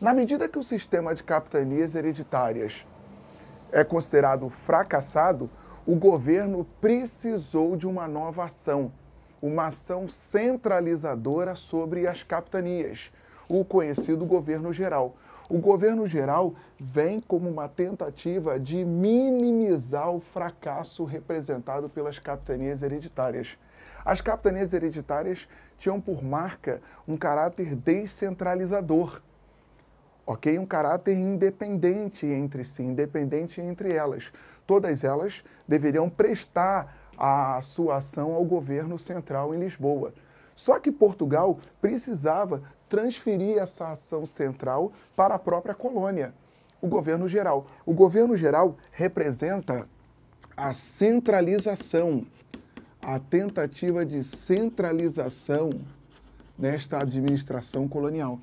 Na medida que o sistema de capitanias hereditárias é considerado fracassado, o governo precisou de uma nova ação, uma ação centralizadora sobre as capitanias, o conhecido governo geral. O governo geral vem como uma tentativa de minimizar o fracasso representado pelas capitanias hereditárias. As capitanias hereditárias tinham por marca um caráter descentralizador ok? Um caráter independente entre si, independente entre elas. Todas elas deveriam prestar a sua ação ao governo central em Lisboa. Só que Portugal precisava transferir essa ação central para a própria colônia, o governo geral. O governo geral representa a centralização, a tentativa de centralização nesta administração colonial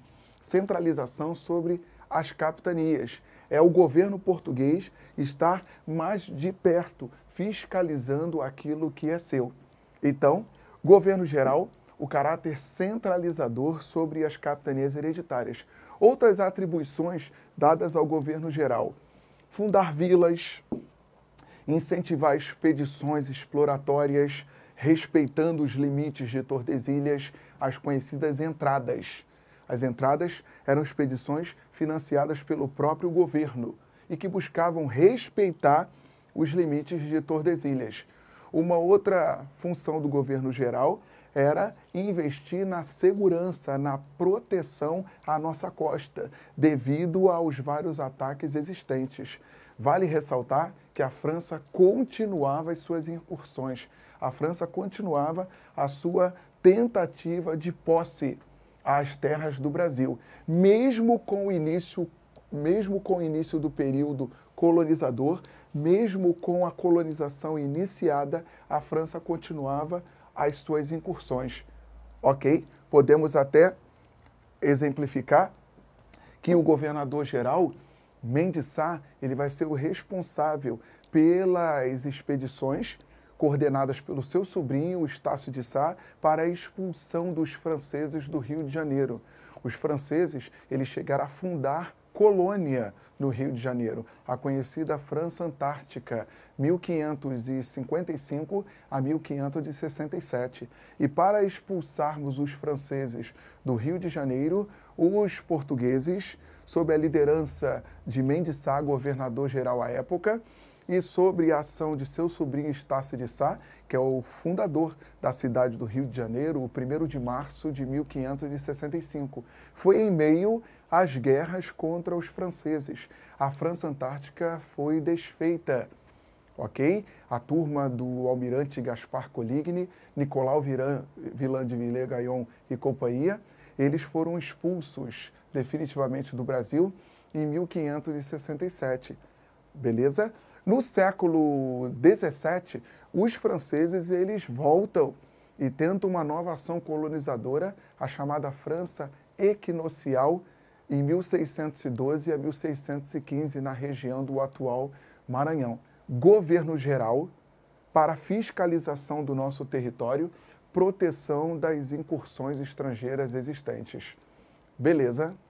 centralização sobre as capitanias. É o governo português estar mais de perto, fiscalizando aquilo que é seu. Então, governo geral, o caráter centralizador sobre as capitanias hereditárias. Outras atribuições dadas ao governo geral: fundar vilas, incentivar expedições exploratórias, respeitando os limites de Tordesilhas, as conhecidas entradas. As entradas eram expedições financiadas pelo próprio governo e que buscavam respeitar os limites de Tordesilhas. Uma outra função do governo geral era investir na segurança, na proteção à nossa costa, devido aos vários ataques existentes. Vale ressaltar que a França continuava as suas incursões, a França continuava a sua tentativa de posse às terras do Brasil, mesmo com o início, mesmo com o início do período colonizador, mesmo com a colonização iniciada, a França continuava as suas incursões. OK? Podemos até exemplificar que o governador geral Mendesá, ele vai ser o responsável pelas expedições coordenadas pelo seu sobrinho, Estácio de Sá, para a expulsão dos franceses do Rio de Janeiro. Os franceses, eles chegaram a fundar colônia no Rio de Janeiro, a conhecida França Antártica, 1555 a 1567. E para expulsarmos os franceses do Rio de Janeiro, os portugueses, sob a liderança de Mendes Sá, governador geral à época, e sobre a ação de seu sobrinho Estácio de Sá, que é o fundador da cidade do Rio de Janeiro, o 1 de março de 1565. Foi em meio às guerras contra os franceses. A França Antártica foi desfeita. Ok? A turma do almirante Gaspar Coligny, Nicolau Villain Vilan de Villegaion e companhia, eles foram expulsos definitivamente do Brasil em 1567. Beleza? No século XVII, os franceses eles voltam e tentam uma nova ação colonizadora, a chamada França Equinocial, em 1612 a 1615 na região do atual Maranhão. Governo geral para fiscalização do nosso território, proteção das incursões estrangeiras existentes. Beleza?